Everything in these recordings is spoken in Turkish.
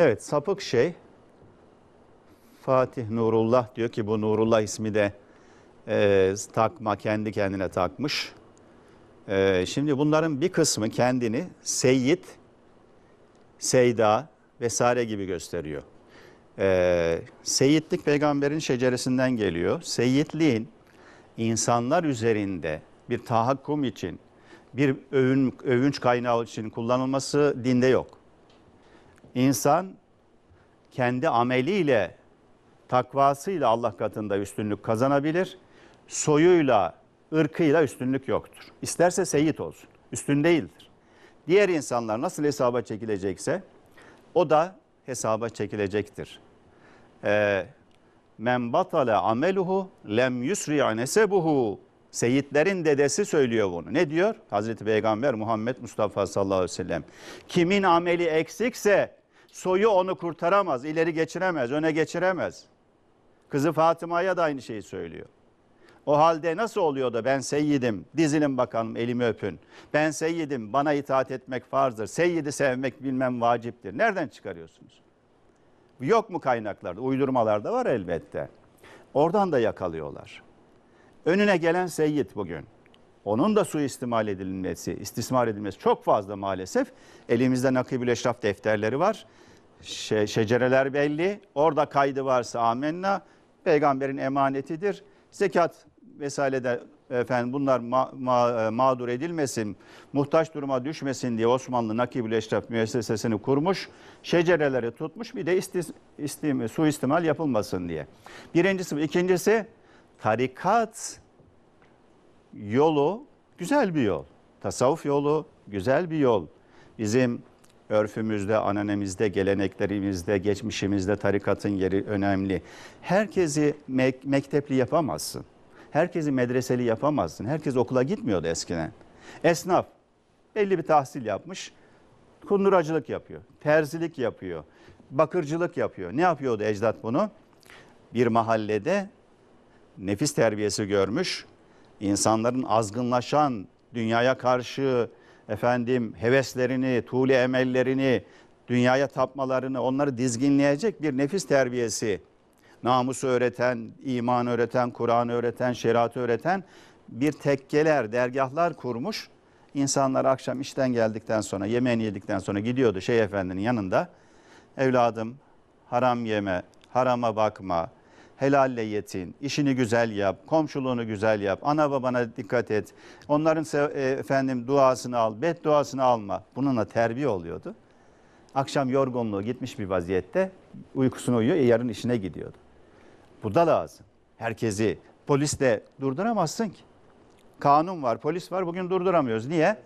Evet sapık şey Fatih Nurullah diyor ki bu Nurullah ismi de e, takma kendi kendine takmış. E, şimdi bunların bir kısmı kendini Seyyid, Seyda vesaire gibi gösteriyor. E, Seyyidlik peygamberin şeceresinden geliyor. Seyyidliğin insanlar üzerinde bir tahakkum için, bir övün, övünç kaynağı için kullanılması dinde yok. İnsan kendi ameliyle, takvasıyla Allah katında üstünlük kazanabilir. Soyuyla, ırkıyla üstünlük yoktur. İsterse seyit olsun, üstün değildir. Diğer insanlar nasıl hesaba çekilecekse o da hesaba çekilecektir. Ee, Men batale ameluhu lem yusri'a nesebuhu. Seyitlerin dedesi söylüyor bunu. Ne diyor? Hazreti Peygamber Muhammed Mustafa sallallahu aleyhi ve sellem. Kimin ameli eksikse soyu onu kurtaramaz, ileri geçiremez, öne geçiremez. Kızı Fatıma'ya da aynı şeyi söylüyor. O halde nasıl oluyor da ben seyyidim, dizilin bakalım elimi öpün. Ben seyyidim, bana itaat etmek farzdır. Seyyidi sevmek bilmem vaciptir. Nereden çıkarıyorsunuz? Yok mu kaynaklarda? Uydurmalarda var elbette. Oradan da yakalıyorlar. Önüne gelen seyyid bugün. Onun da suistimal edilmesi, istismar edilmesi çok fazla maalesef. Elimizde nakibül eşraf defterleri var. Şe şecereler belli. Orada kaydı varsa amenna. Peygamberin emanetidir. Zekat vesaire de efendim bunlar ma ma e, mağdur edilmesin, muhtaç duruma düşmesin diye Osmanlı Nakibül Eşref müessesesini kurmuş, şecereleri tutmuş bir de istis istim suistimal yapılmasın diye. Birincisi, ikincisi tarikat yolu güzel bir yol. Tasavvuf yolu güzel bir yol. Bizim örfümüzde, ananemizde, geleneklerimizde, geçmişimizde tarikatın yeri önemli. Herkesi mek mektepli yapamazsın. Herkesi medreseli yapamazsın. Herkes okula gitmiyordu eskiden. Esnaf belli bir tahsil yapmış. Kunduracılık yapıyor, terzilik yapıyor, bakırcılık yapıyor. Ne yapıyordu ecdat bunu? Bir mahallede nefis terbiyesi görmüş, insanların azgınlaşan dünyaya karşı efendim heveslerini, tuğle emellerini, dünyaya tapmalarını onları dizginleyecek bir nefis terbiyesi. Namusu öğreten, iman öğreten, Kur'an öğreten, şeriatı öğreten bir tekkeler, dergahlar kurmuş. İnsanlar akşam işten geldikten sonra, yemeğini yedikten sonra gidiyordu şey efendinin yanında. Evladım haram yeme, harama bakma, helalle yetin, işini güzel yap, komşuluğunu güzel yap, ana babana dikkat et. Onların e, efendim duasını al, bedduasını alma. Bununla terbiye oluyordu. Akşam yorgunluğu gitmiş bir vaziyette uykusunu uyuyor, e, yarın işine gidiyordu. Bu da lazım. Herkesi polis de durduramazsın ki. Kanun var, polis var. Bugün durduramıyoruz. Niye?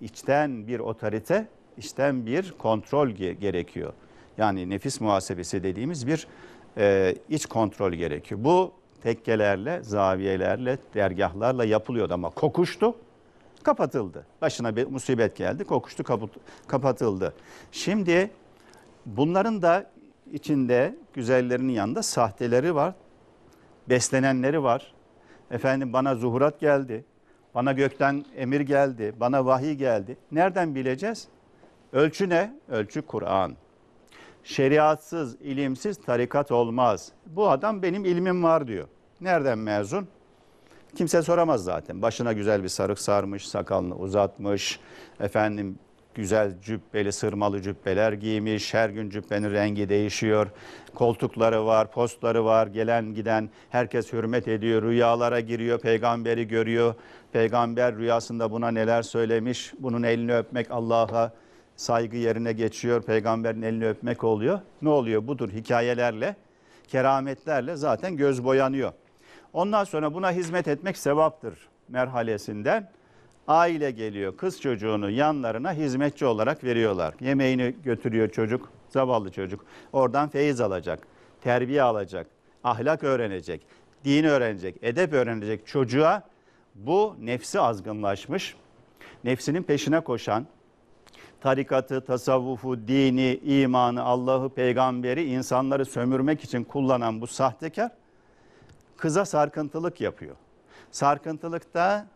İçten bir otorite, içten bir kontrol gerekiyor. Yani nefis muhasebesi dediğimiz bir e, iç kontrol gerekiyor. Bu tekkelerle, zaviyelerle, dergahlarla yapılıyordu ama kokuştu, kapatıldı. Başına bir musibet geldi, kokuştu, kapatıldı. Şimdi bunların da içinde güzellerinin yanında sahteleri var, beslenenleri var. Efendim bana zuhurat geldi, bana gökten emir geldi, bana vahiy geldi. Nereden bileceğiz? Ölçü ne? Ölçü Kur'an şeriatsız, ilimsiz tarikat olmaz. Bu adam benim ilmim var diyor. Nereden mezun? Kimse soramaz zaten. Başına güzel bir sarık sarmış, sakalını uzatmış, efendim güzel cübbeli, sırmalı cübbeler giymiş. Her gün cübbenin rengi değişiyor. Koltukları var, postları var. Gelen giden herkes hürmet ediyor. Rüyalara giriyor, peygamberi görüyor. Peygamber rüyasında buna neler söylemiş. Bunun elini öpmek Allah'a saygı yerine geçiyor, peygamberin elini öpmek oluyor. Ne oluyor? Budur hikayelerle, kerametlerle zaten göz boyanıyor. Ondan sonra buna hizmet etmek sevaptır merhalesinden. Aile geliyor, kız çocuğunu yanlarına hizmetçi olarak veriyorlar. Yemeğini götürüyor çocuk, zavallı çocuk. Oradan feyiz alacak, terbiye alacak, ahlak öğrenecek, din öğrenecek, edep öğrenecek çocuğa bu nefsi azgınlaşmış, nefsinin peşine koşan, tarikatı, tasavvufu, dini, imanı, Allah'ı, peygamberi insanları sömürmek için kullanan bu sahtekar kıza sarkıntılık yapıyor. Sarkıntılıkta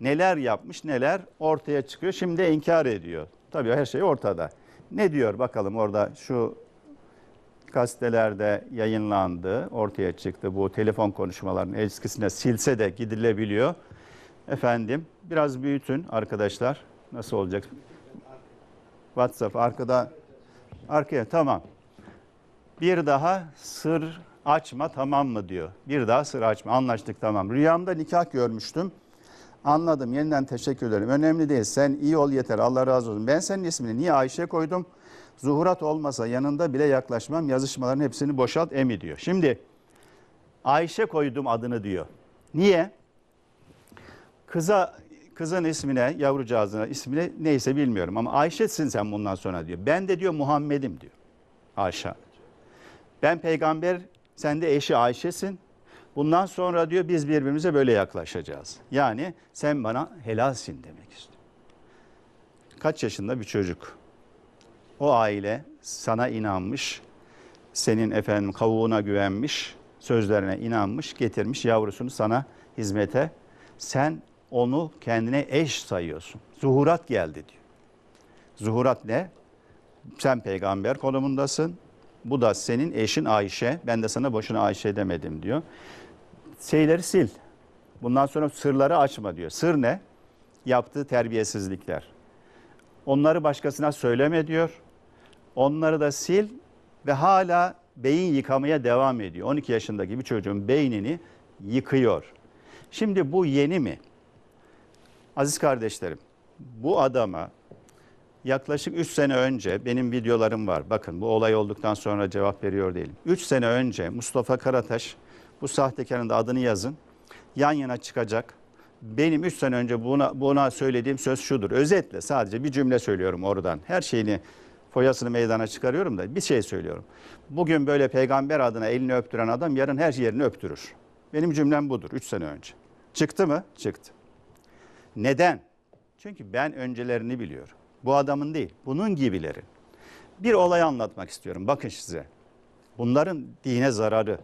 neler yapmış neler ortaya çıkıyor. Şimdi inkar ediyor. Tabii her şey ortada. Ne diyor bakalım orada şu gazetelerde yayınlandı, ortaya çıktı bu telefon konuşmalarının eskisine silse de gidilebiliyor. Efendim biraz büyütün arkadaşlar nasıl olacak? WhatsApp arkada arkaya tamam. Bir daha sır açma tamam mı diyor. Bir daha sır açma anlaştık tamam. Rüyamda nikah görmüştüm. Anladım yeniden teşekkür ederim. Önemli değil sen iyi ol yeter Allah razı olsun. Ben senin ismini niye Ayşe koydum? Zuhurat olmasa yanında bile yaklaşmam yazışmaların hepsini boşalt emi diyor. Şimdi Ayşe koydum adını diyor. Niye? Kıza Kızın ismine, yavrucağızına ismine neyse bilmiyorum ama Ayşe'sin sen bundan sonra diyor. Ben de diyor Muhammed'im diyor. Ayşe. Ben peygamber, sen de eşi Ayşe'sin. Bundan sonra diyor biz birbirimize böyle yaklaşacağız. Yani sen bana helalsin demek istiyor. Kaç yaşında bir çocuk. O aile sana inanmış, senin efendim kavuğuna güvenmiş, sözlerine inanmış, getirmiş yavrusunu sana hizmete. Sen onu kendine eş sayıyorsun. Zuhurat geldi diyor. Zuhurat ne? Sen peygamber konumundasın. Bu da senin eşin Ayşe. Ben de sana boşuna Ayşe demedim diyor. Şeyleri sil. Bundan sonra sırları açma diyor. Sır ne? Yaptığı terbiyesizlikler. Onları başkasına söyleme diyor. Onları da sil ve hala beyin yıkamaya devam ediyor. 12 yaşındaki bir çocuğun beynini yıkıyor. Şimdi bu yeni mi? Aziz kardeşlerim bu adama yaklaşık 3 sene önce benim videolarım var. Bakın bu olay olduktan sonra cevap veriyor değilim. 3 sene önce Mustafa Karataş bu sahtekarın da adını yazın. Yan yana çıkacak. Benim 3 sene önce buna, buna söylediğim söz şudur. Özetle sadece bir cümle söylüyorum oradan. Her şeyini foyasını meydana çıkarıyorum da bir şey söylüyorum. Bugün böyle peygamber adına elini öptüren adam yarın her yerini öptürür. Benim cümlem budur 3 sene önce. Çıktı mı? Çıktı. Neden? Çünkü ben öncelerini biliyorum. Bu adamın değil, bunun gibileri. Bir olay anlatmak istiyorum. Bakın size. Bunların dine zararı,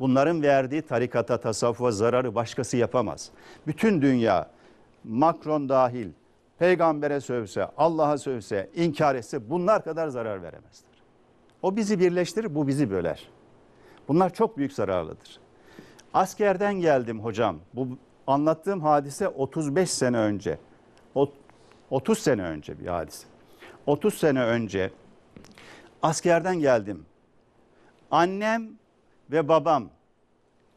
bunların verdiği tarikata, tasavvufa zararı başkası yapamaz. Bütün dünya, Macron dahil, peygambere sövse, Allah'a sövse, inkar etse bunlar kadar zarar veremezler. O bizi birleştirir, bu bizi böler. Bunlar çok büyük zararlıdır. Askerden geldim hocam. Bu Anlattığım hadise 35 sene önce. O, 30 sene önce bir hadise. 30 sene önce askerden geldim. Annem ve babam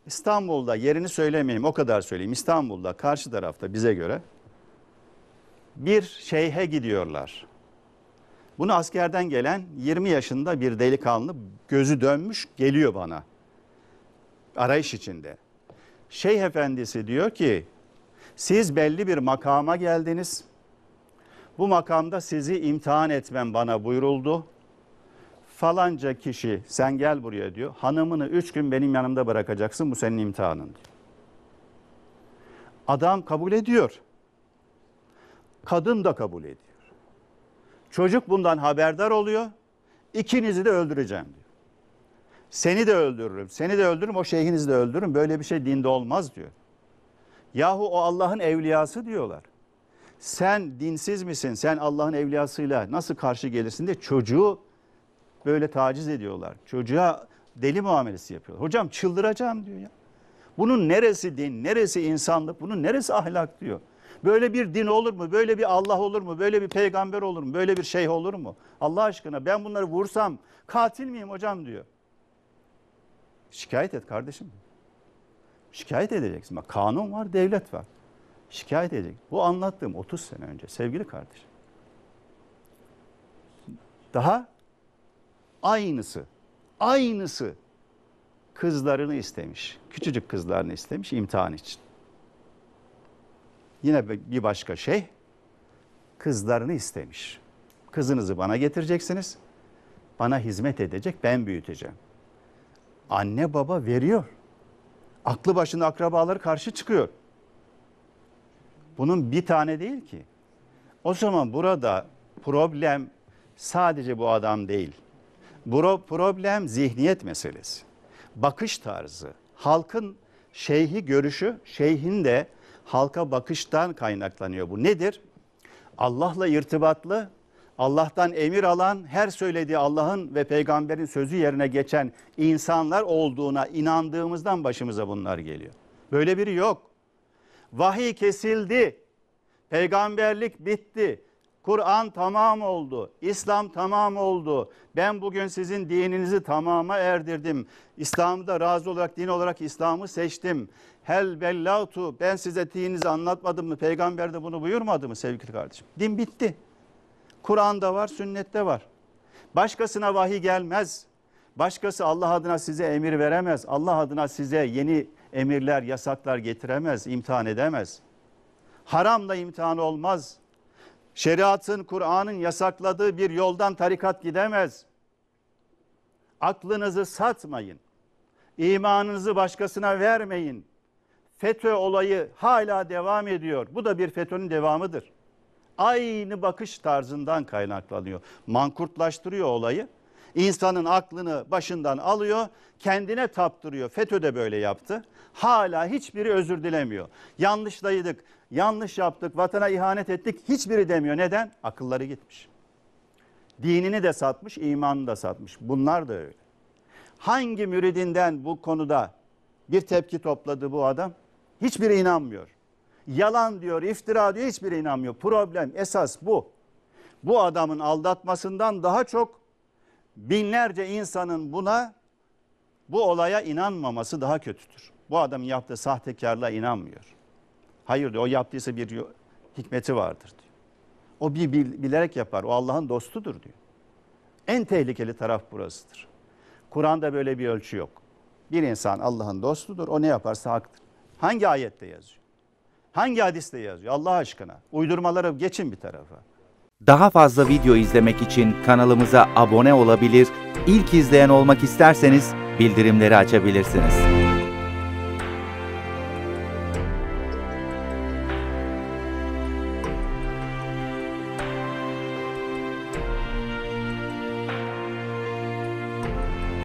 İstanbul'da yerini söylemeyeyim o kadar söyleyeyim. İstanbul'da karşı tarafta bize göre bir şeyhe gidiyorlar. Bunu askerden gelen 20 yaşında bir delikanlı gözü dönmüş geliyor bana. Arayış içinde. Şeyh Efendisi diyor ki siz belli bir makama geldiniz. Bu makamda sizi imtihan etmem bana buyuruldu. Falanca kişi sen gel buraya diyor. Hanımını üç gün benim yanımda bırakacaksın bu senin imtihanın diyor. Adam kabul ediyor. Kadın da kabul ediyor. Çocuk bundan haberdar oluyor. İkinizi de öldüreceğim diyor. Seni de öldürürüm, seni de öldürürüm, o şeyhinizi de öldürürüm. Böyle bir şey dinde olmaz diyor. Yahu o Allah'ın evliyası diyorlar. Sen dinsiz misin? Sen Allah'ın evliyasıyla nasıl karşı gelirsin diye çocuğu böyle taciz ediyorlar. Çocuğa deli muamelesi yapıyorlar. Hocam çıldıracağım diyor ya. Bunun neresi din, neresi insanlık, bunun neresi ahlak diyor. Böyle bir din olur mu? Böyle bir Allah olur mu? Böyle bir peygamber olur mu? Böyle bir şeyh olur mu? Allah aşkına ben bunları vursam katil miyim hocam diyor. Şikayet et kardeşim. Şikayet edeceksin. Bak kanun var, devlet var. Şikayet edecek. Bu anlattığım 30 sene önce sevgili kardeşim. Daha aynısı, aynısı kızlarını istemiş. Küçücük kızlarını istemiş imtihan için. Yine bir başka şey kızlarını istemiş. Kızınızı bana getireceksiniz. Bana hizmet edecek, ben büyüteceğim. Anne baba veriyor. Aklı başında akrabaları karşı çıkıyor. Bunun bir tane değil ki. O zaman burada problem sadece bu adam değil. Bro, problem zihniyet meselesi. Bakış tarzı. Halkın şeyhi görüşü, şeyhin de halka bakıştan kaynaklanıyor bu. Nedir? Allah'la irtibatlı Allah'tan emir alan, her söylediği Allah'ın ve peygamberin sözü yerine geçen insanlar olduğuna inandığımızdan başımıza bunlar geliyor. Böyle biri yok. Vahiy kesildi. Peygamberlik bitti. Kur'an tamam oldu. İslam tamam oldu. Ben bugün sizin dininizi tamama erdirdim. İslam'da razı olarak din olarak İslam'ı seçtim. Hel bellatu ben size dininizi anlatmadım mı? Peygamber de bunu buyurmadı mı sevgili kardeşim? Din bitti. Kur'an'da var, sünnette var. Başkasına vahiy gelmez. Başkası Allah adına size emir veremez. Allah adına size yeni emirler, yasaklar getiremez, imtihan edemez. Haramla imtihan olmaz. Şeriatın, Kur'an'ın yasakladığı bir yoldan tarikat gidemez. Aklınızı satmayın. İmanınızı başkasına vermeyin. FETÖ olayı hala devam ediyor. Bu da bir FETÖ'nün devamıdır aynı bakış tarzından kaynaklanıyor. Mankurtlaştırıyor olayı. İnsanın aklını başından alıyor, kendine taptırıyor. FETÖ de böyle yaptı. Hala hiçbiri özür dilemiyor. Yanlışlaydık, yanlış yaptık, vatana ihanet ettik. Hiçbiri demiyor. Neden? Akılları gitmiş. Dinini de satmış, imanını da satmış. Bunlar da öyle. Hangi müridinden bu konuda bir tepki topladı bu adam? Hiçbiri inanmıyor. Yalan diyor, iftira diyor hiçbir inanmıyor. Problem esas bu. Bu adamın aldatmasından daha çok binlerce insanın buna bu olaya inanmaması daha kötüdür. Bu adam yaptığı sahtekarlığa inanmıyor. Hayır diyor o yaptıysa bir hikmeti vardır diyor. O bir bilerek yapar. O Allah'ın dostudur diyor. En tehlikeli taraf burasıdır. Kur'an'da böyle bir ölçü yok. Bir insan Allah'ın dostudur. O ne yaparsa haktır. Hangi ayette yazıyor? Hangi hadiste yazıyor Allah aşkına? Uydurmaları geçin bir tarafa. Daha fazla video izlemek için kanalımıza abone olabilir, ilk izleyen olmak isterseniz bildirimleri açabilirsiniz.